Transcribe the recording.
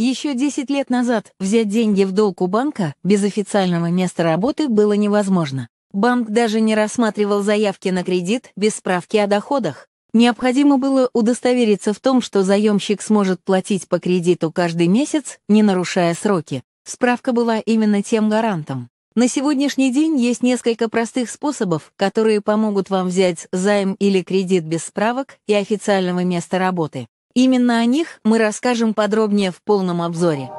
Еще 10 лет назад взять деньги в долг у банка без официального места работы было невозможно. Банк даже не рассматривал заявки на кредит без справки о доходах. Необходимо было удостовериться в том, что заемщик сможет платить по кредиту каждый месяц, не нарушая сроки. Справка была именно тем гарантом. На сегодняшний день есть несколько простых способов, которые помогут вам взять займ или кредит без справок и официального места работы. Именно о них мы расскажем подробнее в полном обзоре.